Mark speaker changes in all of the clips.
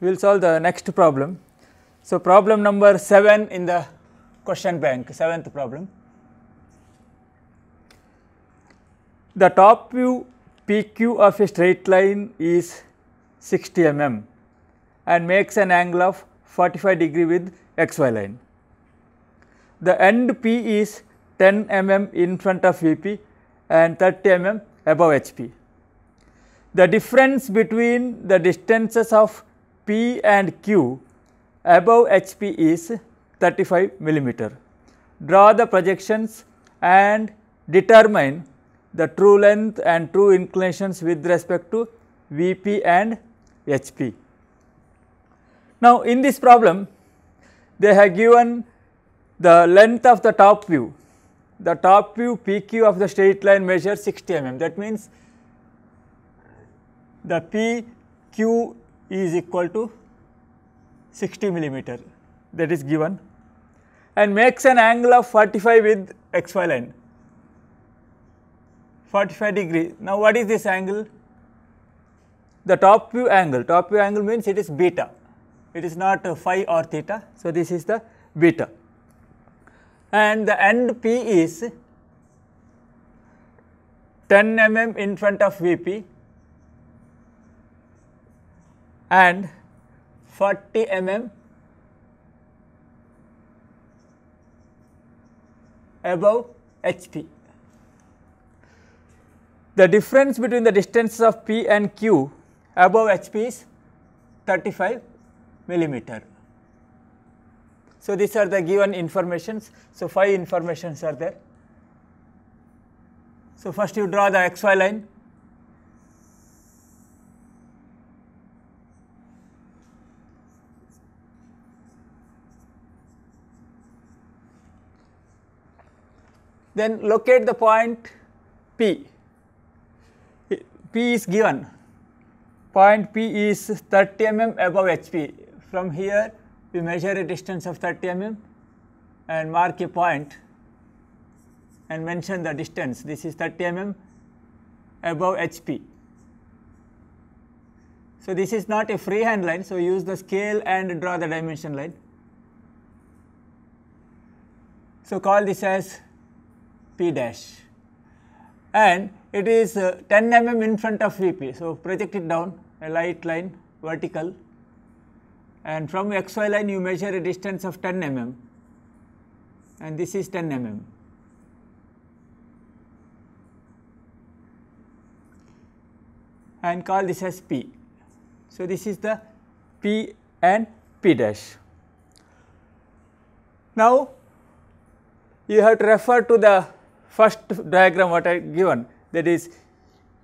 Speaker 1: we will solve the next problem. So, problem number 7 in the question bank, 7th problem. The top view PQ of a straight line is 60 mm and makes an angle of 45 degree with xy line. The end P is 10 mm in front of VP and 30 mm above HP. The difference between the distances of P and Q above HP is 35 millimeter. Draw the projections and determine the true length and true inclinations with respect to VP and HP. Now, in this problem, they have given the length of the top view. The top view PQ of the straight line measures 60 mm. That means the PQ is equal to 60 millimeter that is given and makes an angle of 45 with xy line 45 degree. Now, what is this angle? The top view angle, top view angle means it is beta, it is not phi or theta. So, this is the beta and the end P is 10 mm in front of VP and 40 mm above HP. The difference between the distances of P and Q above HP is 35 millimeter. So, these are the given informations. So, 5 informations are there. So, first you draw the xy line then locate the point P. P is given, point P is 30 mm above HP. From here we measure a distance of 30 mm and mark a point and mention the distance. This is 30 mm above HP. So, this is not a freehand line. So, use the scale and draw the dimension line. So, call this as P dash and it is uh, 10 mm in front of VP. So, project it down a light line vertical and from xy line you measure a distance of 10 mm and this is 10 mm. and call this as P. So, this is the P and P dash. Now, you have to refer to the first diagram what I given that is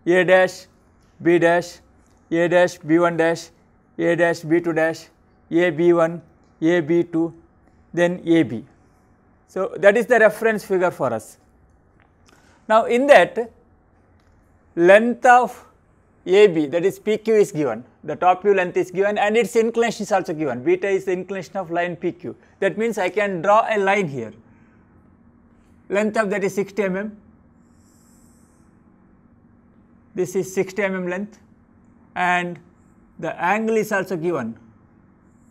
Speaker 1: A dash, B dash, A dash, B1 dash, A dash, B2 dash, A B1, A B2, then A B. So, that is the reference figure for us. Now, in that length of AB that is PQ is given, the top view length is given and its inclination is also given, beta is the inclination of line PQ. That means, I can draw a line here length of that is 60 mm. This is 60 mm length and the angle is also given.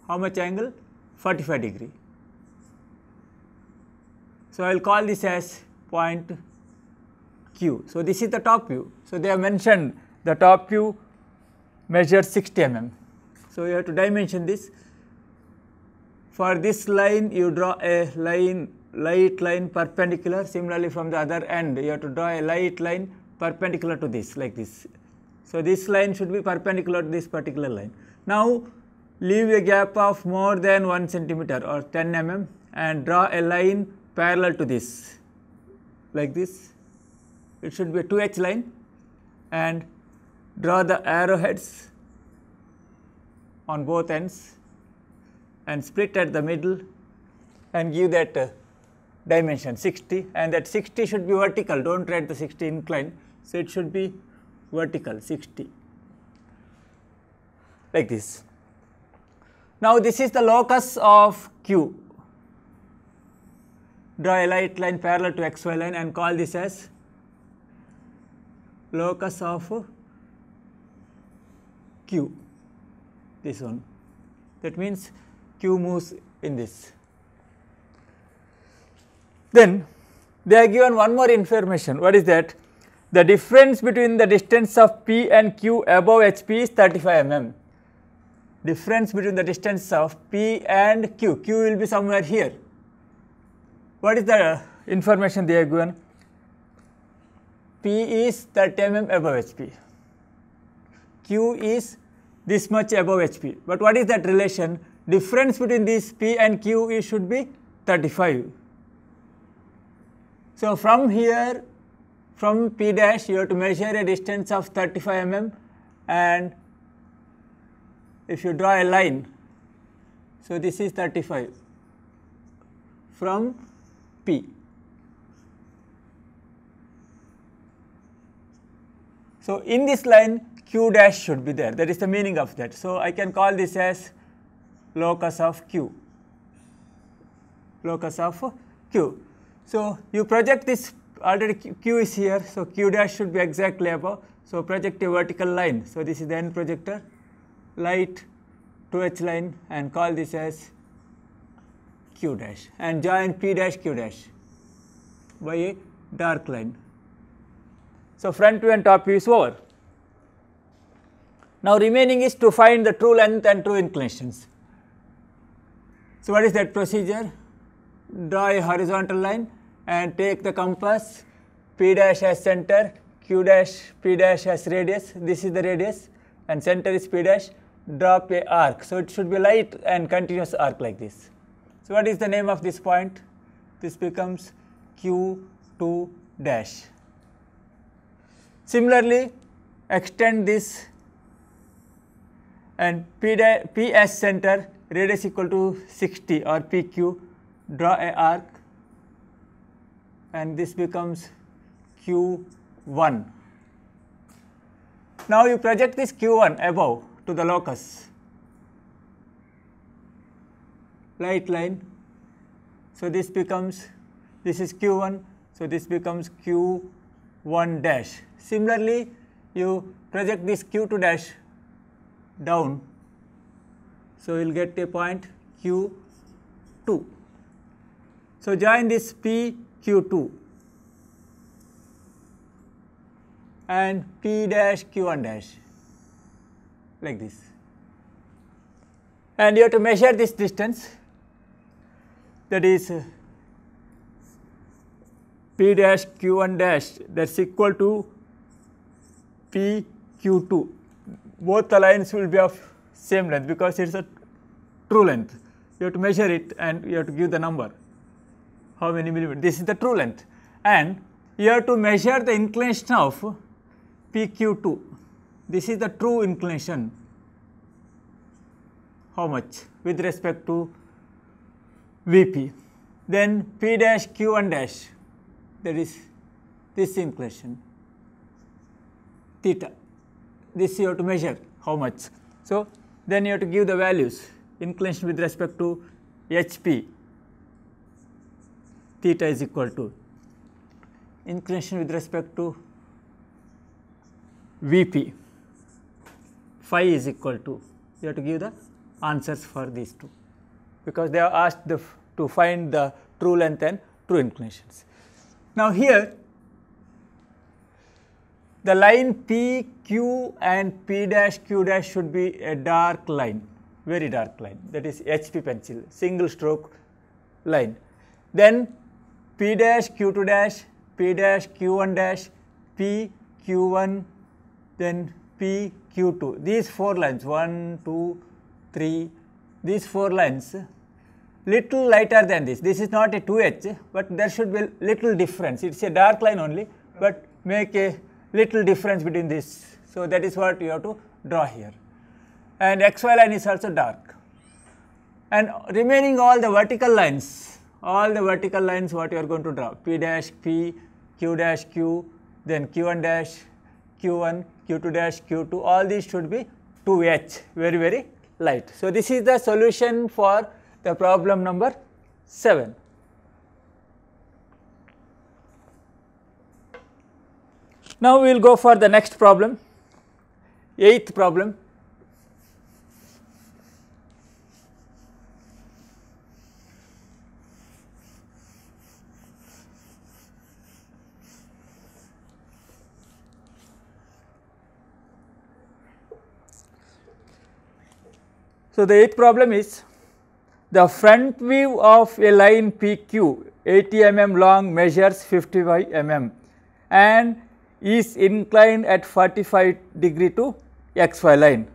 Speaker 1: How much angle? 45 degree. So, I will call this as point Q. So, this is the top view. So, they have mentioned the top view measures 60 mm. So, you have to dimension this. For this line, you draw a line light line perpendicular similarly from the other end you have to draw a light line perpendicular to this like this. So, this line should be perpendicular to this particular line. Now, leave a gap of more than 1 centimeter or 10 mm and draw a line parallel to this like this. It should be a 2 H line and draw the arrowheads on both ends and split at the middle and give that uh, dimension 60 and that 60 should be vertical, do not write the 60 inclined. So, it should be vertical 60 like this. Now, this is the locus of Q. Draw a light line parallel to xy line and call this as locus of Q, this one. That means Q moves in this. Then they are given one more information what is that the difference between the distance of P and Q above HP is 35 mm. Difference between the distance of P and Q, Q will be somewhere here. What is the information they are given? P is 30 mm above HP, Q is this much above HP. But what is that relation? Difference between these P and Q should be 35. So, from here from P dash you have to measure a distance of 35 mm and if you draw a line, so this is 35 from P. So, in this line Q dash should be there that is the meaning of that. So, I can call this as locus of Q, locus of Q. So, you project this already Q, Q is here. So, Q dash should be exactly above. So, project a vertical line. So, this is the end projector, light 2H line and call this as Q dash and join P dash Q dash by a dark line. So, front view and top view is over. Now, remaining is to find the true length and true inclinations. So, what is that procedure? draw a horizontal line and take the compass P dash as center, Q dash, P dash as radius, this is the radius and center is P dash, drop a arc. So it should be light and continuous arc like this. So what is the name of this point? This becomes Q2 dash. Similarly, extend this and P, P as center radius equal to 60 or PQ draw a arc and this becomes Q1. Now you project this Q1 above to the locus, Light line. So this becomes, this is Q1, so this becomes Q1 dash. Similarly, you project this Q2 dash down, so you will get a point Q2. So, join this P Q 2 and P dash Q 1 dash like this and you have to measure this distance that is P dash Q 1 dash that is equal to P Q 2 both the lines will be of same length because it is a true length you have to measure it and you have to give the number how many millimeter? This is the true length. And you have to measure the inclination of PQ2. This is the true inclination. How much with respect to VP? Then P dash Q1 dash, that is this inclination theta. This you have to measure how much. So, then you have to give the values inclination with respect to HP theta is equal to inclination with respect to Vp phi is equal to you have to give the answers for these two because they are asked the to find the true length and true inclinations. Now, here the line P, Q and P dash Q dash should be a dark line, very dark line that is HP pencil, single stroke line. Then P dash, Q2 dash, P dash, Q1 dash, P, Q1, then P, Q2. These four lines, 1, 2, 3, these four lines little lighter than this. This is not a 2H, but there should be little difference. It is a dark line only, but make a little difference between this. So, that is what you have to draw here. And XY line is also dark. And remaining all the vertical lines all the vertical lines what you are going to draw P dash P, Q dash Q, then Q1 dash, Q1, Q2 dash, Q2, all these should be 2H, very, very light. So, this is the solution for the problem number 7. Now, we will go for the next problem, eighth problem. So, the eighth problem is the front view of a line PQ 80 mm long measures 55 mm and is inclined at 45 degree to xy line.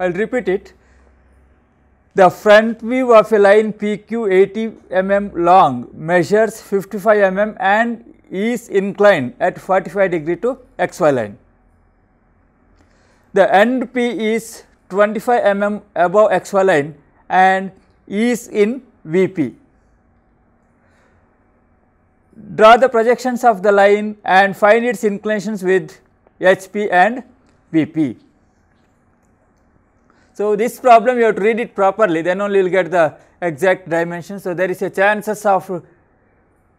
Speaker 1: I will repeat it. The front view of a line PQ 80 mm long measures 55 mm and is inclined at 45 degree to xy line. The end P is 25 mm above axis line and is in VP. Draw the projections of the line and find its inclinations with HP and VP. So, this problem you have to read it properly then only you will get the exact dimension. So, there is a chances of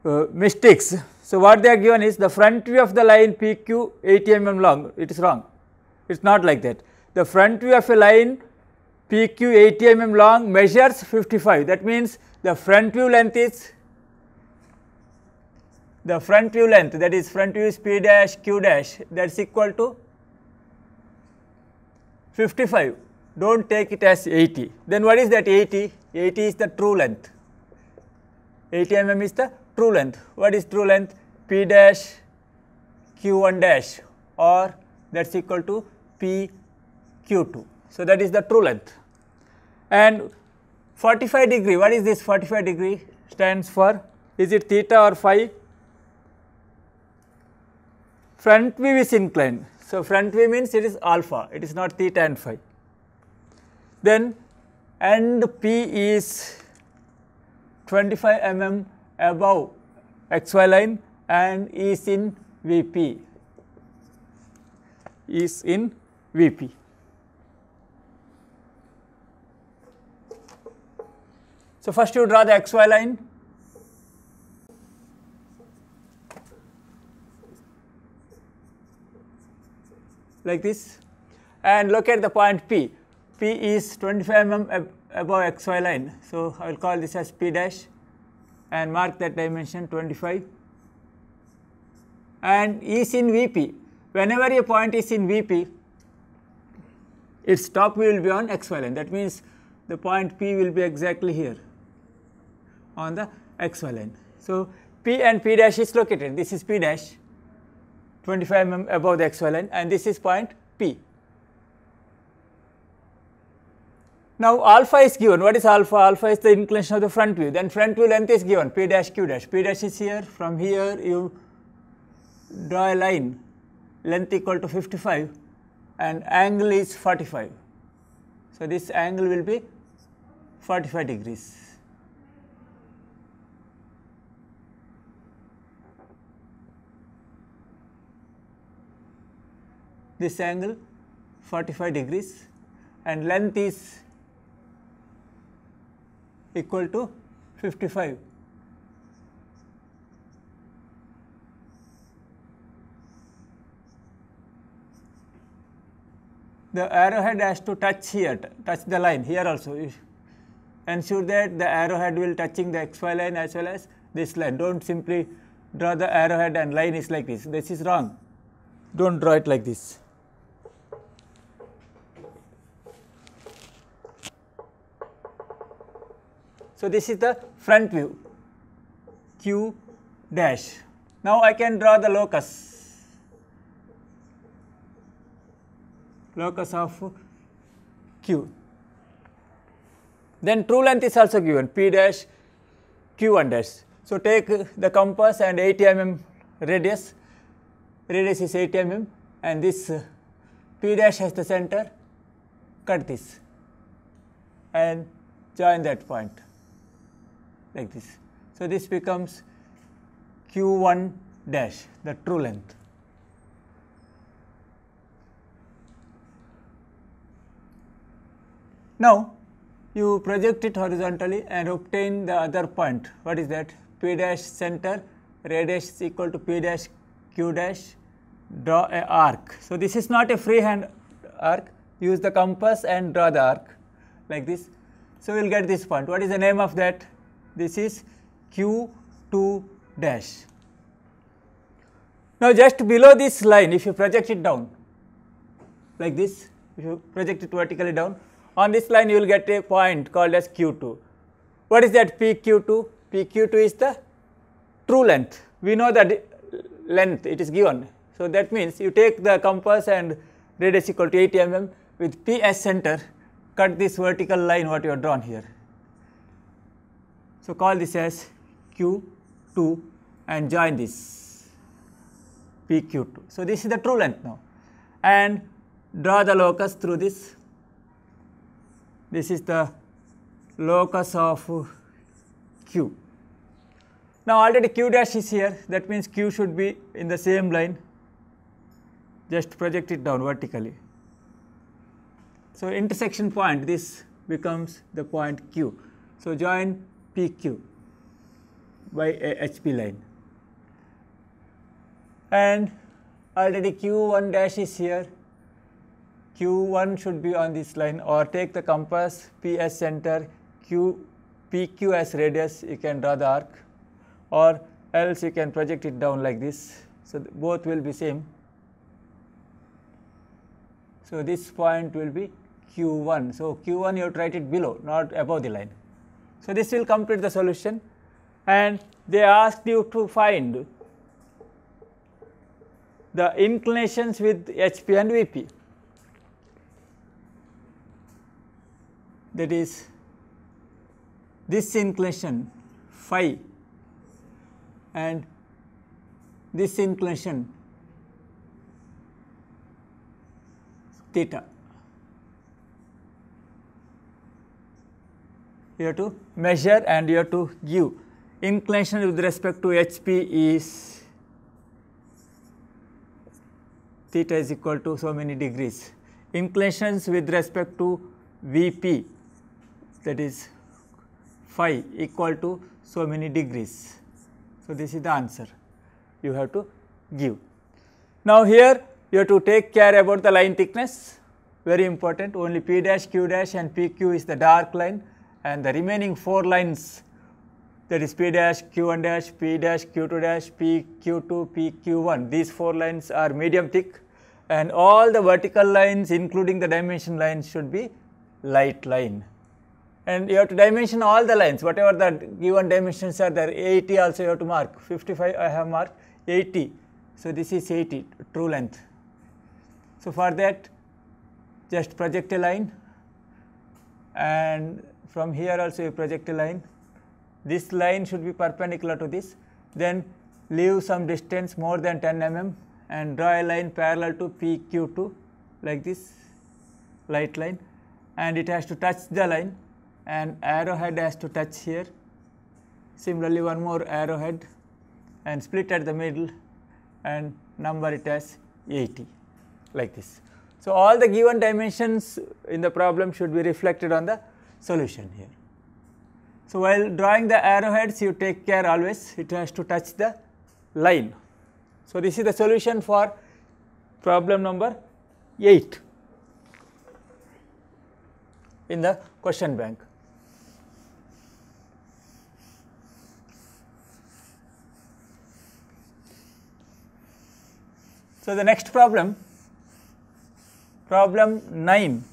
Speaker 1: uh, mistakes. So, what they are given is the front view of the line PQ 80 mm long, it is wrong, it is not like that the front view of a line PQ 80 mm long measures 55. That means the front view length is the front view length that is front view is P dash Q dash that is equal to 55. Do not take it as 80. Then what is that 80? 80 is the true length. 80 mm is the true length. What is true length? P dash Q1 dash or that is equal to P Q2. So, that is the true length. And 45 degree, what is this 45 degree stands for? Is it theta or phi? Front view is inclined. So, front view means it is alpha, it is not theta and phi. Then and P is 25 mm above xy line and is in VP, is in VP. So first you draw the xy line. like this and locate the point P. P is 25 mm ab above xy line. So, I will call this as P dash and mark that dimension 25 and is in VP. Whenever a point is in VP, its top will be on xy line. That means, the point P will be exactly here on the xy line. So, P and P dash is located. This is P dash 25 mm above the xy line and this is point P. Now, alpha is given. What is alpha? Alpha is the inclination of the front view. Then front view length is given P dash Q dash. P dash is here. From here you draw a line length equal to 55 and angle is 45. So, this angle will be 45 degrees. this angle 45 degrees and length is equal to 55. The arrowhead has to touch here, touch the line here also. Ensure that the arrowhead will touching the xy line as well as this line. Don't simply draw the arrowhead and line is like this. This is wrong. Don't draw it like this. So, this is the front view Q dash. Now, I can draw the locus, locus of Q. Then true length is also given P dash Q1 dash. So, take the compass and 80 mm radius, radius is 80 mm and this P dash has the center, cut this and join that point like this. So, this becomes q1 dash the true length. Now, you project it horizontally and obtain the other point. What is that? P dash center, ray dash is equal to P dash Q dash, draw a arc. So, this is not a freehand arc, use the compass and draw the arc like this. So, we will get this point. What is the name of that? this is Q2 dash. Now, just below this line if you project it down like this, if you project it vertically down on this line you will get a point called as Q2. What is that PQ2? PQ2 is the true length. We know that length it is given. So, that means you take the compass and radius equal to 80 mm with PS center cut this vertical line what you have drawn here. So, call this as Q2 and join this PQ2. So, this is the true length now and draw the locus through this. This is the locus of Q. Now, already Q dash is here that means Q should be in the same line just project it down vertically. So, intersection point this becomes the point Q. So, join PQ by a HP line. And already Q1 dash is here. Q1 should be on this line or take the compass P as center, Q, PQ as radius, you can draw the arc or else you can project it down like this. So, both will be same. So, this point will be Q1. So, Q1 you have to write it below not above the line. So, this will complete the solution and they asked you to find the inclinations with HP and VP that is this inclination phi and this inclination theta. you have to measure and you have to give. Inclination with respect to HP is theta is equal to so many degrees. Inclinations with respect to Vp that is phi equal to so many degrees. So, this is the answer you have to give. Now, here you have to take care about the line thickness very important only p dash q dash and p q is the dark line and the remaining 4 lines that is P dash, Q1 dash, P dash, Q2 dash, P, Q2, P, Q1. These 4 lines are medium thick and all the vertical lines including the dimension lines should be light line. And you have to dimension all the lines whatever the given dimensions are there 80 also you have to mark 55 I have marked 80. So, this is 80 true length. So, for that just project a line and from here also you project a line this line should be perpendicular to this then leave some distance more than 10 mm and draw a line parallel to PQ2 like this light line and it has to touch the line and arrowhead has to touch here. Similarly, one more arrowhead and split at the middle and number it as 80 like this. So, all the given dimensions in the problem should be reflected on the solution here. So, while drawing the arrowheads you take care always it has to touch the line. So, this is the solution for problem number 8 in the question bank. So, the next problem, problem 9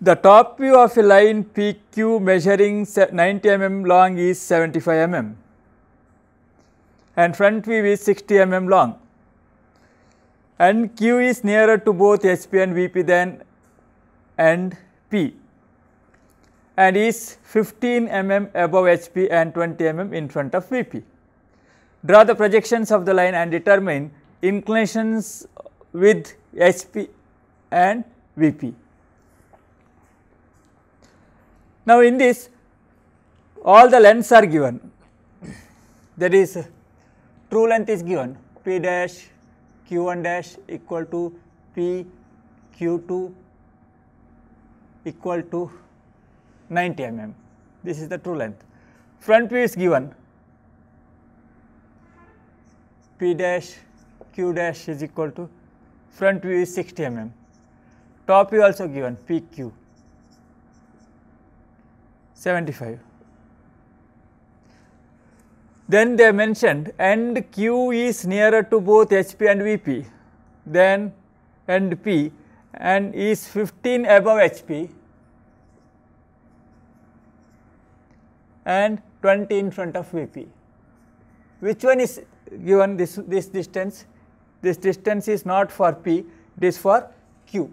Speaker 1: The top view of a line PQ measuring 90 mm long is 75 mm and front view is 60 mm long and Q is nearer to both HP and VP than and P and is 15 mm above HP and 20 mm in front of VP. Draw the projections of the line and determine inclinations with HP and VP. Now, in this all the lengths are given that is true length is given p dash q 1 dash equal to p q 2 equal to 90 mm this is the true length. Front view is given p dash q dash is equal to front view is 60 mm. Top view also given p q 75. Then they mentioned and Q is nearer to both HP and VP than and P and is 15 above HP and 20 in front of VP. Which one is given this, this distance? This distance is not for P, it is for Q.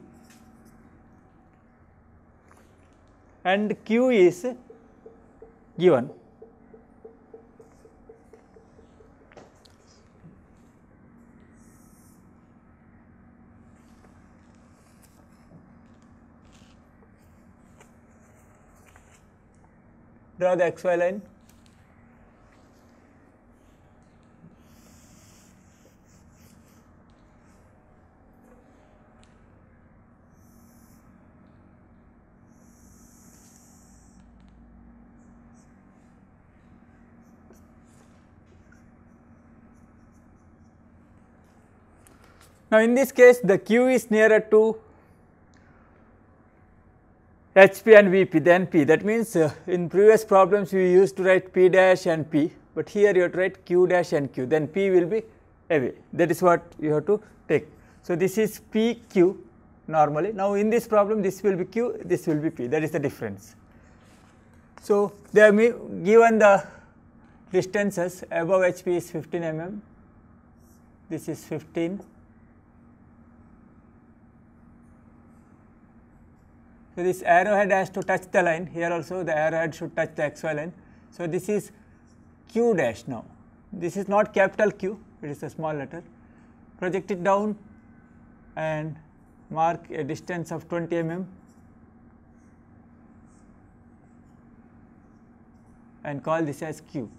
Speaker 1: and Q is given. Draw the xy line Now, in this case the Q is nearer to HP and VP than P. That means, uh, in previous problems we used to write P dash and P, but here you have to write Q dash and Q, then P will be away. That is what you have to take. So, this is PQ normally. Now, in this problem this will be Q, this will be P, that is the difference. So, they have given the distances above HP is 15 mm, this is 15 So this arrowhead has to touch the line, here also the arrowhead should touch the xy line. So this is q dash now, this is not capital Q, it is a small letter. Project it down and mark a distance of 20 mm and call this as Q.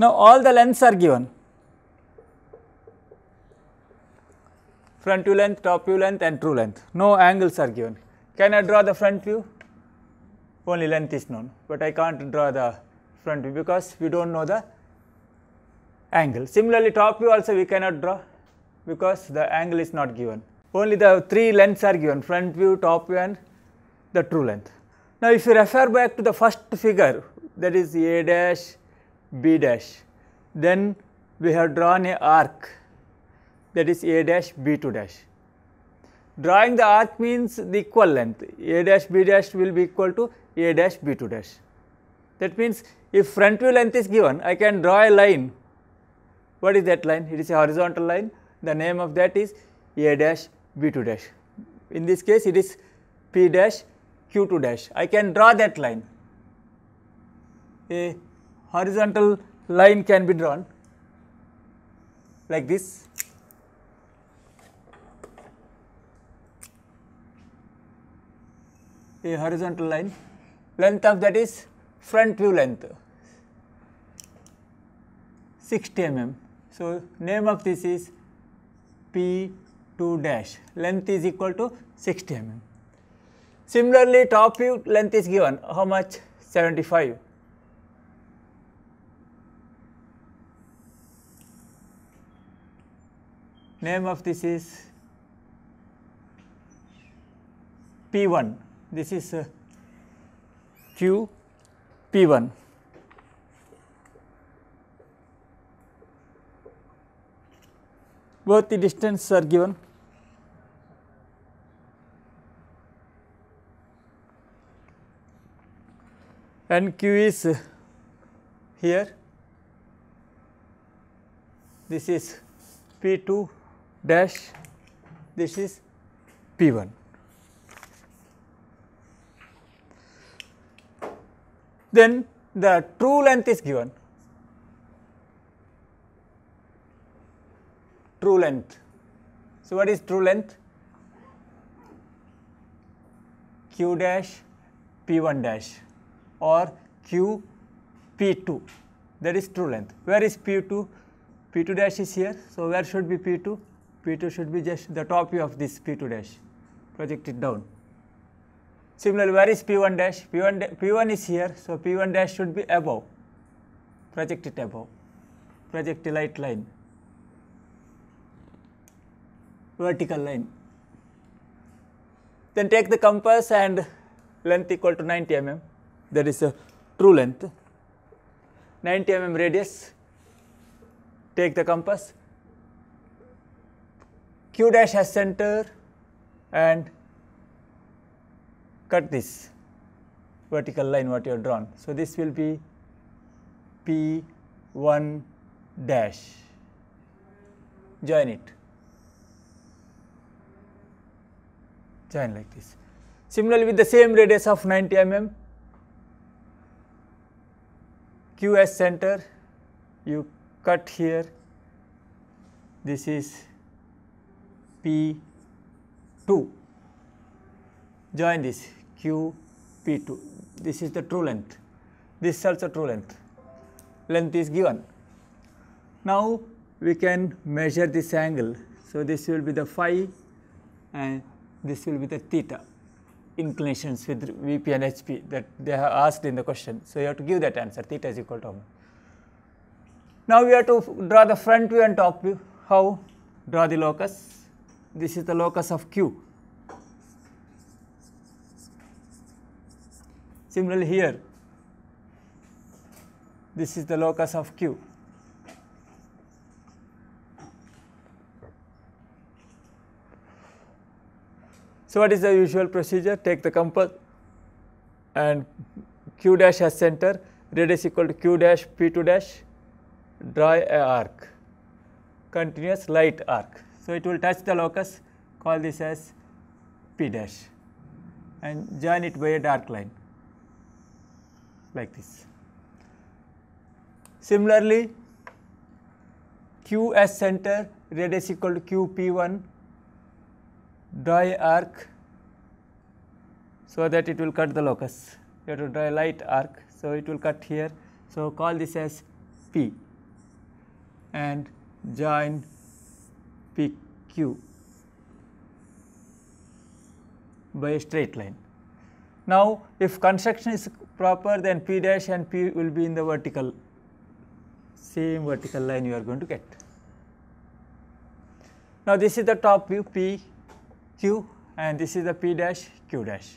Speaker 1: Now, all the lengths are given front view length, top view length and true length, no angles are given. Can I draw the front view? Only length is known, but I can't draw the front view because we do not know the angle. Similarly, top view also we cannot draw because the angle is not given. Only the three lengths are given front view, top view and the true length. Now, if you refer back to the first figure that is A dash, B dash. Then we have drawn a arc that is A dash B 2 dash. Drawing the arc means the equal length A dash B dash will be equal to A dash B 2 dash. That means, if front view length is given I can draw a line. What is that line? It is a horizontal line the name of that is A dash B 2 dash. In this case it is P dash Q 2 dash. I can draw that line. A horizontal line can be drawn like this. A horizontal line, length of that is front view length 60 mm. So, name of this is P 2 dash, length is equal to 60 mm. Similarly, top view length is given how much 75 name of this is P1, this is uh, Q P1. Both the distances are given. And Q is uh, here, this is P2 dash this is P 1. Then the true length is given, true length. So, what is true length? Q dash P 1 dash or Q P 2 that is true length. Where is P 2? P 2 dash is here. So, where should be P 2? P2 should be just the top view of this P2 dash, project it down. Similarly, where is P1 dash? P1, P1 is here, so P1 dash should be above, project it above, project a light line, vertical line. Then take the compass and length equal to 90 mm, that is a uh, true length, 90 mm radius, take the compass, Q dash as center and cut this vertical line what you have drawn. So, this will be P 1 dash join it join like this. Similarly, with the same radius of 90 mm QS center you cut here this is P2 join this Q P2 this is the true length this is also true length length is given. Now we can measure this angle so this will be the phi and this will be the theta inclinations with VP and HP that they have asked in the question. So you have to give that answer theta is equal to how Now we have to draw the front view and top view. How? Draw the locus this is the locus of Q. Similarly here, this is the locus of Q. So, what is the usual procedure? Take the compass and Q dash as center, radius equal to Q dash P 2 dash, draw a arc, continuous light arc. So, it will touch the locus call this as P dash and join it by a dark line like this. Similarly, QS center radius equal to QP1 draw a arc so that it will cut the locus. You have to draw a light arc. So, it will cut here. So, call this as P and join PQ by a straight line. Now, if construction is proper then P dash and P will be in the vertical same vertical line you are going to get. Now, this is the top view P Q and this is the P dash Q dash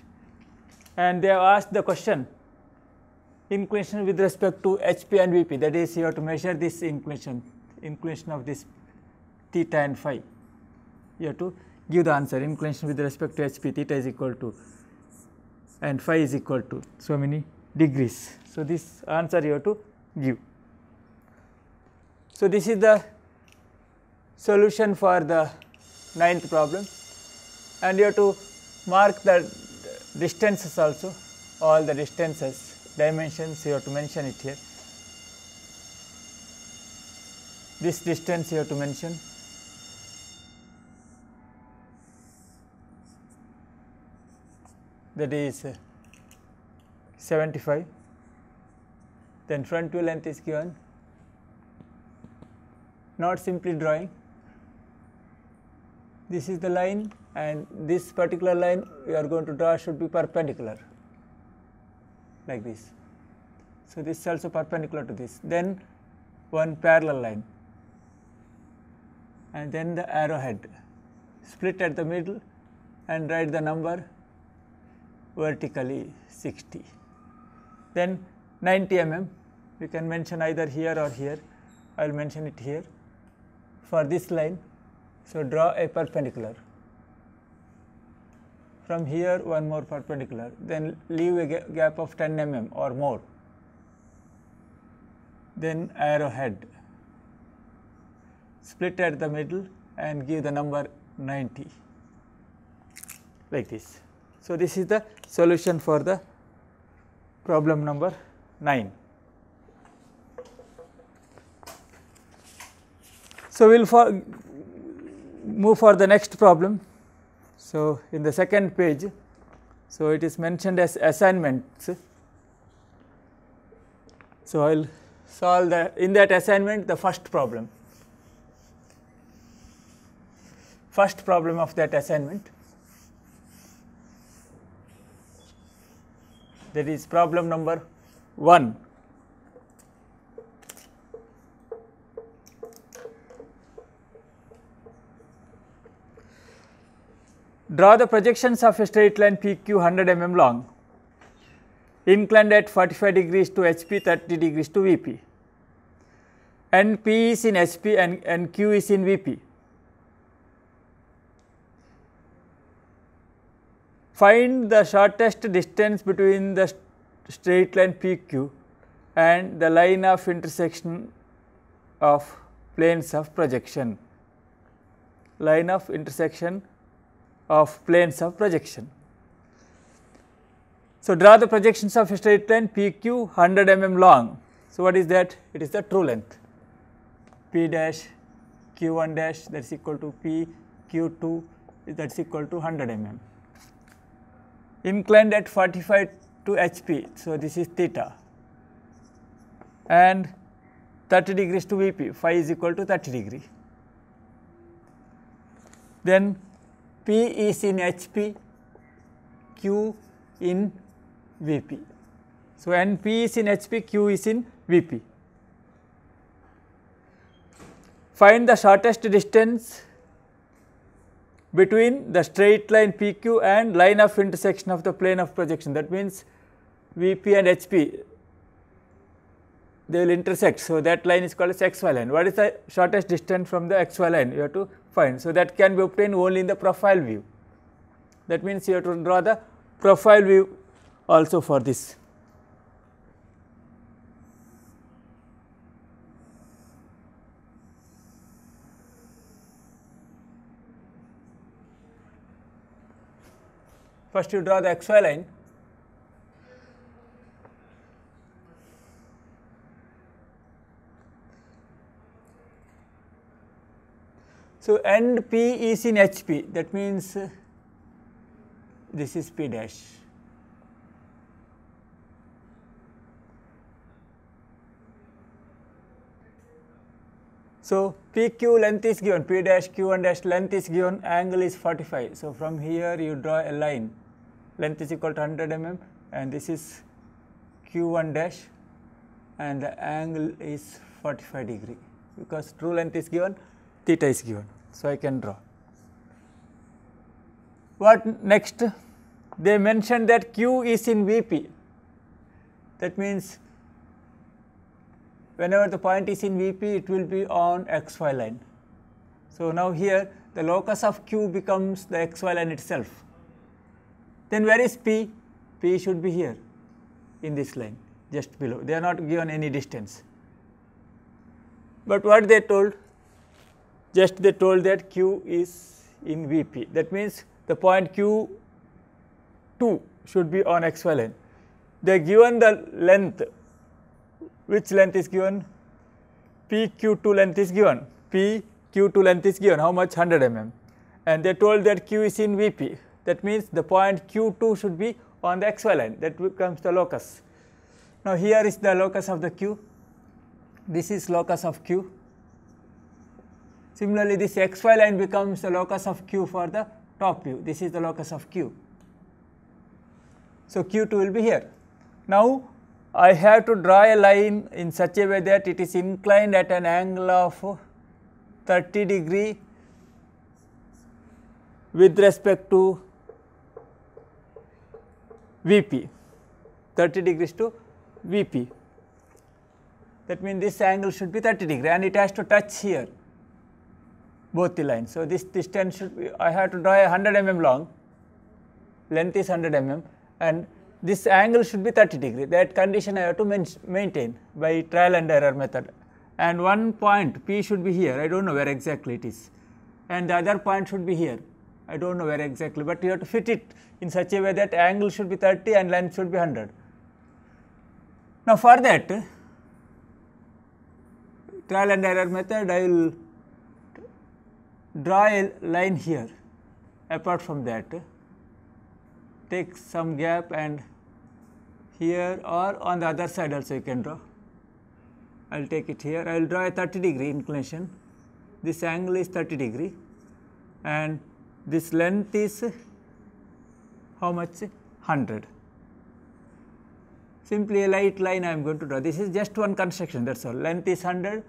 Speaker 1: and they have asked the question inclination with respect to HP and VP that is you have to measure this inclination inclination of this theta and phi. You have to give the answer inclination with respect to HP theta is equal to and phi is equal to so many degrees. So, this answer you have to give. So, this is the solution for the ninth problem and you have to mark the distances also all the distances dimensions you have to mention it here. This distance you have to mention that is uh, 75 then front wheel length is given not simply drawing this is the line and this particular line we are going to draw should be perpendicular like this. So, this is also perpendicular to this then one parallel line and then the arrowhead split at the middle and write the number vertically 60. Then 90 mm you can mention either here or here I will mention it here for this line. So, draw a perpendicular from here one more perpendicular then leave a gap of 10 mm or more then arrowhead split at the middle and give the number 90 like this. So, this is the solution for the problem number 9. So, we will for move for the next problem. So, in the second page, so it is mentioned as assignments. So, I will solve the in that assignment the first problem, first problem of that assignment. that is problem number 1. Draw the projections of a straight line PQ 100 mm long inclined at 45 degrees to HP 30 degrees to VP and P is in HP and, and Q is in VP. find the shortest distance between the straight line PQ and the line of intersection of planes of projection, line of intersection of planes of projection. So, draw the projections of a straight line PQ 100 mm long. So, what is that? It is the true length P dash Q1 dash that is equal to P Q2 that is equal to 100 mm inclined at 45 to HP. So, this is theta and 30 degrees to Vp, phi is equal to 30 degree. Then P is in HP, Q in Vp. So, NP P is in HP, Q is in Vp. Find the shortest distance between the straight line PQ and line of intersection of the plane of projection. That means, VP and HP they will intersect. So, that line is called as xy line. What is the shortest distance from the xy line? You have to find. So, that can be obtained only in the profile view. That means, you have to draw the profile view also for this. First, you draw the xy line. So, end P is in HP that means uh, this is P dash. So, PQ length is given, P dash Q1 dash length is given, angle is 45. So, from here you draw a line length is equal to 100 mm and this is q1 dash and the angle is 45 degree because true length is given theta is given. So, I can draw. What next? They mentioned that q is in Vp that means whenever the point is in Vp it will be on xy line. So, now here the locus of q becomes the xy line itself then where is P? P should be here in this line just below. They are not given any distance. But what they told? Just they told that Q is in VP. That means the point Q2 should be on XY line. They given the length. Which length is given? PQ2 length is given. PQ2 length is given. How much? 100 mm. And they told that Q is in VP. That means the point Q2 should be on the xy line that becomes the locus. Now here is the locus of the Q, this is locus of Q. Similarly, this xy line becomes the locus of Q for the top view, this is the locus of Q. So Q2 will be here. Now I have to draw a line in such a way that it is inclined at an angle of 30 degree with respect to Vp 30 degrees to Vp. That means this angle should be 30 degree and it has to touch here both the lines. So, this distance should be I have to draw a 100 mm long length is 100 mm and this angle should be 30 degree that condition I have to maintain by trial and error method and one point P should be here I do not know where exactly it is and the other point should be here I do not know where exactly, but you have to fit it in such a way that angle should be 30 and length should be 100. Now, for that trial and error method, I will draw a line here apart from that take some gap and here or on the other side also you can draw. I will take it here, I will draw a 30 degree inclination, this angle is 30 degree and this length is how much 100 simply a light line I am going to draw. This is just one construction that is all length is 100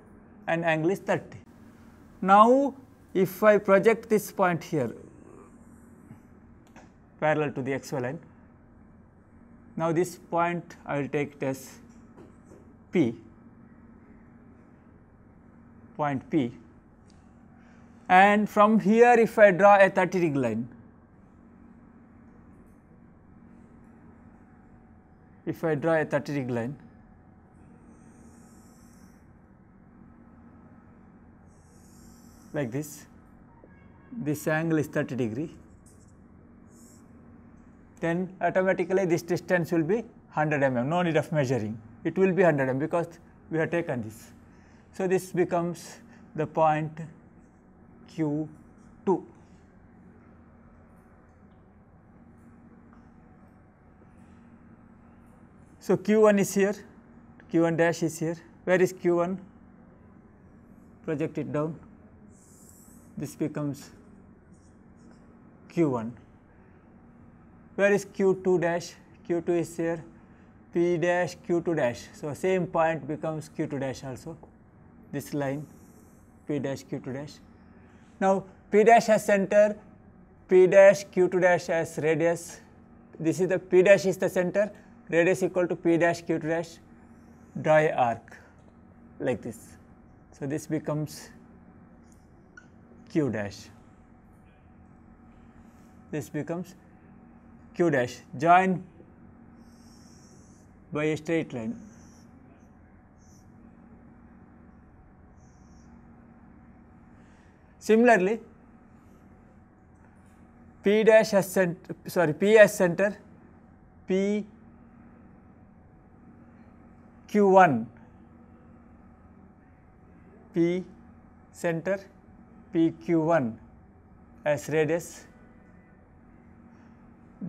Speaker 1: and angle is 30. Now, if I project this point here parallel to the xy line, now this point I will take it as P, point P and from here if I draw a 30 degree line, if I draw a 30 degree line like this, this angle is 30 degree, then automatically this distance will be 100 mm, no need of measuring, it will be 100 mm because we have taken this. So, this becomes the point Q 2. So, Q1 is here, Q1 dash is here. Where is Q1? Project it down. This becomes Q1. Where is Q2 dash? Q2 is here, P dash, Q2 dash. So, same point becomes Q2 dash also. This line P dash, Q2 dash. Now, P dash as center, P dash, Q2 dash as radius. This is the P dash is the center Radius equal to P dash Q dash dry arc like this. So, this becomes Q dash. This becomes Q dash joined by a straight line. Similarly, P dash as center, sorry, P as center, P Q1 P center PQ1 as radius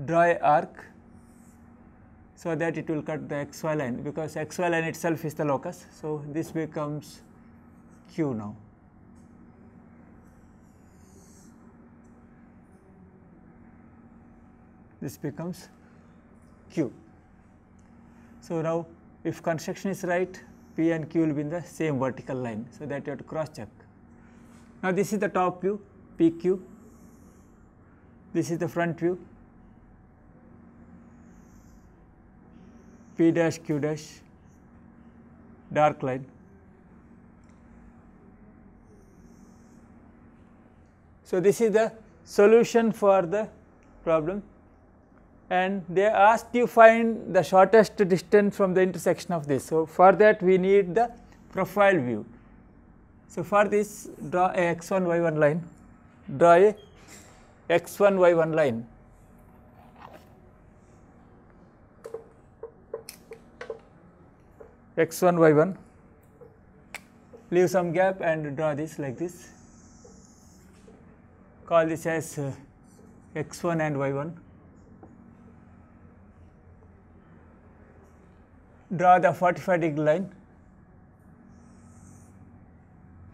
Speaker 1: draw arc so that it will cut the xy line because xy line itself is the locus. So, this becomes Q now. This becomes Q. So, now if construction is right, P and Q will be in the same vertical line. So, that you have to cross check. Now, this is the top view PQ, this is the front view P dash Q dash dark line. So, this is the solution for the problem and they ask you find the shortest distance from the intersection of this. So, for that we need the profile view. So, for this draw a x 1 y 1 line, draw a x 1 y 1 line. x 1 y 1 leave some gap and draw this like this call this as uh, x 1 and y 1 draw the 45 degree line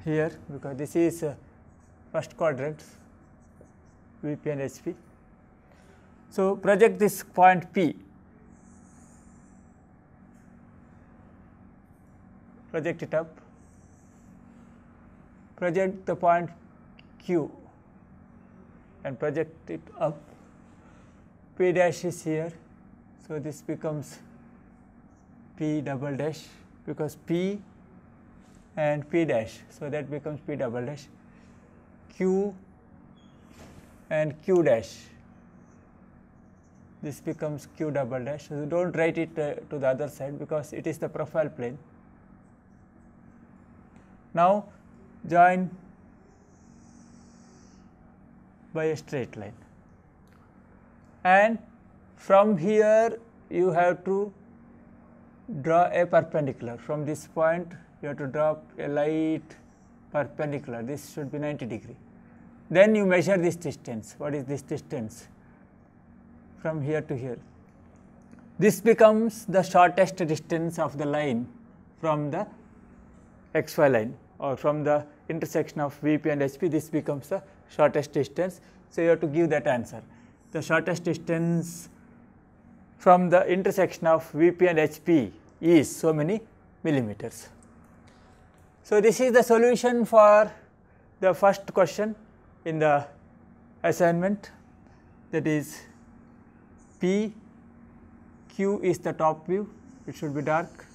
Speaker 1: here because this is uh, first quadrant VP and HP. So, project this point P, project it up, project the point Q and project it up, P dash is here. So, this becomes P double dash because P and P dash so that becomes P double dash Q and Q dash this becomes Q double dash so do not write it uh, to the other side because it is the profile plane. Now join by a straight line and from here you have to draw a perpendicular. From this point, you have to draw a light perpendicular. This should be 90 degree. Then you measure this distance. What is this distance? From here to here. This becomes the shortest distance of the line from the xy line or from the intersection of VP and HP. This becomes the shortest distance. So, you have to give that answer. The shortest distance from the intersection of Vp and Hp is so many millimeters. So, this is the solution for the first question in the assignment that is P Q is the top view it should be dark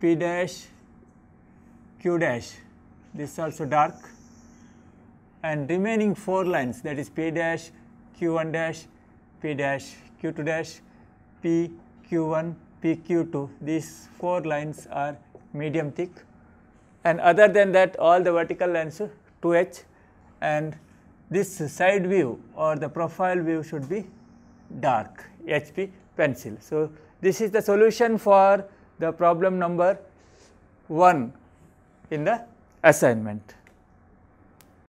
Speaker 1: P dash Q dash this is also dark and remaining 4 lines that is P dash Q1 dash P dash Q2 dash PQ1, PQ2, these four lines are medium thick and other than that all the vertical lines 2H and this side view or the profile view should be dark HP pencil. So, this is the solution for the problem number 1 in the assignment.